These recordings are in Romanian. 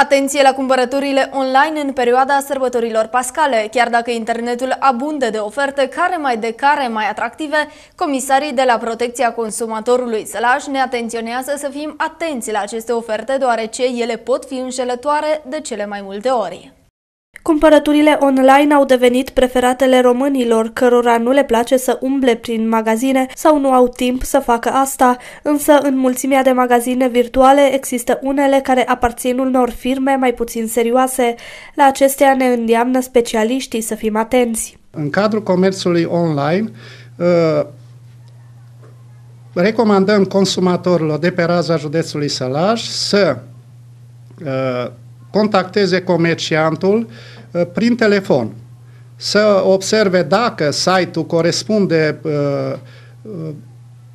Atenție la cumpărăturile online în perioada sărbătorilor pascale. Chiar dacă internetul abundă de oferte care mai de care mai atractive, comisarii de la Protecția Consumatorului Sălaș ne atenționează să fim atenți la aceste oferte, deoarece ele pot fi înșelătoare de cele mai multe ori. Cumpărăturile online au devenit preferatele românilor, cărora nu le place să umble prin magazine sau nu au timp să facă asta, însă în mulțimea de magazine virtuale există unele care aparțin unor firme mai puțin serioase. La acestea ne îndeamnă specialiștii să fim atenți. În cadrul comerțului online, uh recomandăm consumatorilor de pe raza județului Sălaj să uh, contacteze comerciantul Uh, prin telefon, să observe dacă site-ul corespunde uh, uh,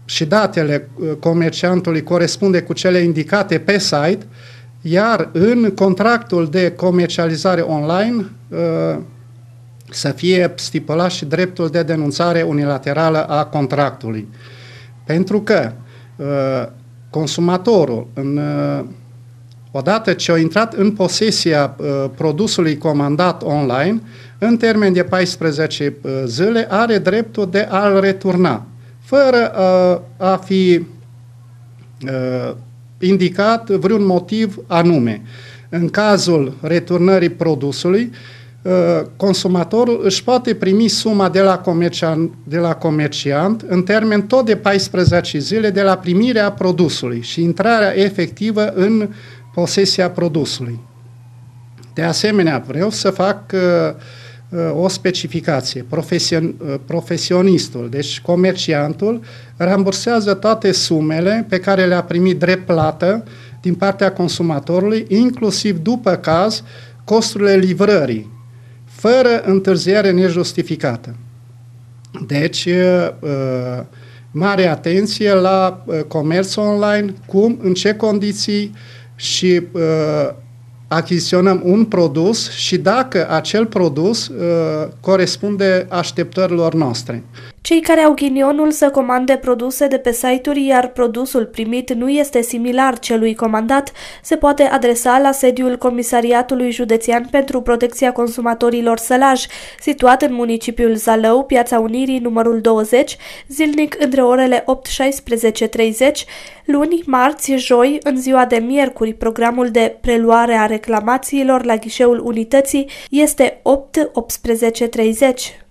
și datele comerciantului corespunde cu cele indicate pe site, iar în contractul de comercializare online să fie stipulat și dreptul de denunțare unilaterală a contractului. Pentru că consumatorul în odată ce au intrat în posesia uh, produsului comandat online, în termen de 14 uh, zile are dreptul de a-l returna, fără uh, a fi uh, indicat vreun motiv anume. În cazul returnării produsului, uh, consumatorul își poate primi suma de la, comerciant, de la comerciant în termen tot de 14 zile de la primirea produsului și intrarea efectivă în posesia produsului. De asemenea, vreau să fac uh, uh, o specificație. Profesion, uh, profesionistul, deci comerciantul, rambursează toate sumele pe care le-a primit drept plată din partea consumatorului, inclusiv după caz costurile livrării, fără întârziere nejustificată. Deci, uh, uh mare atenție la uh, comerț online, cum, în ce condiții, și uh, achiziționăm un produs și dacă acel produs uh, corespunde așteptărilor noastre. Cei care au ghinionul să comande produse de pe site-uri, iar produsul primit nu este similar celui comandat, se poate adresa la sediul Comisariatului Județean pentru Protecția Consumatorilor Sălaj, situat în municipiul Zalău, Piața Unirii, numărul 20, zilnic între orele 8-16.30, luni, marți, joi, în ziua de miercuri, programul de preluare a reclamațiilor la ghișeul unității este 8-18.30.